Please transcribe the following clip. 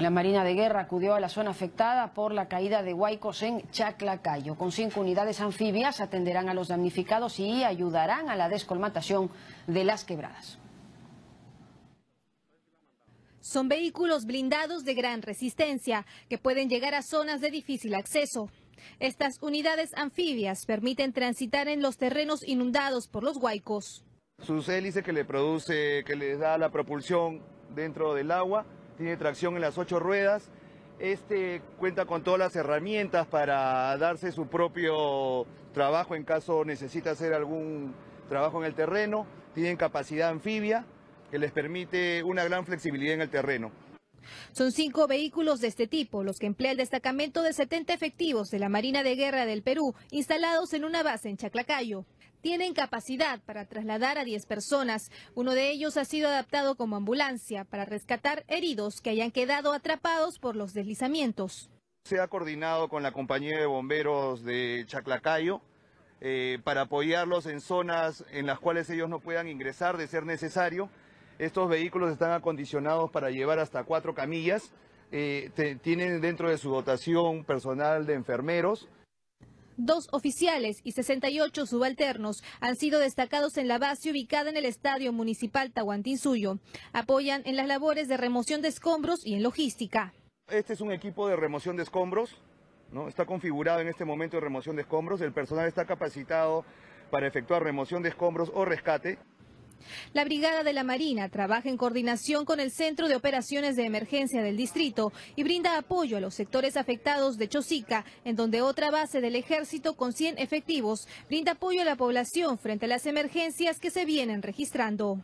La Marina de Guerra acudió a la zona afectada por la caída de Huaycos en Chaclacayo. Con cinco unidades anfibias atenderán a los damnificados y ayudarán a la descolmatación de las quebradas. Son vehículos blindados de gran resistencia que pueden llegar a zonas de difícil acceso. Estas unidades anfibias permiten transitar en los terrenos inundados por los huaycos. Sus hélices que le produce, que les da la propulsión dentro del agua, tiene tracción en las ocho ruedas. Este cuenta con todas las herramientas para darse su propio trabajo en caso necesita hacer algún trabajo en el terreno. Tienen capacidad anfibia que les permite una gran flexibilidad en el terreno. Son cinco vehículos de este tipo los que emplea el destacamento de 70 efectivos de la Marina de Guerra del Perú, instalados en una base en Chaclacayo tienen capacidad para trasladar a 10 personas. Uno de ellos ha sido adaptado como ambulancia para rescatar heridos que hayan quedado atrapados por los deslizamientos. Se ha coordinado con la compañía de bomberos de Chaclacayo eh, para apoyarlos en zonas en las cuales ellos no puedan ingresar de ser necesario. Estos vehículos están acondicionados para llevar hasta cuatro camillas. Eh, tienen dentro de su dotación personal de enfermeros. Dos oficiales y 68 subalternos han sido destacados en la base ubicada en el Estadio Municipal Tahuantinsuyo. Apoyan en las labores de remoción de escombros y en logística. Este es un equipo de remoción de escombros, ¿no? está configurado en este momento de remoción de escombros. El personal está capacitado para efectuar remoción de escombros o rescate. La Brigada de la Marina trabaja en coordinación con el Centro de Operaciones de Emergencia del Distrito y brinda apoyo a los sectores afectados de Chosica, en donde otra base del Ejército con cien efectivos brinda apoyo a la población frente a las emergencias que se vienen registrando.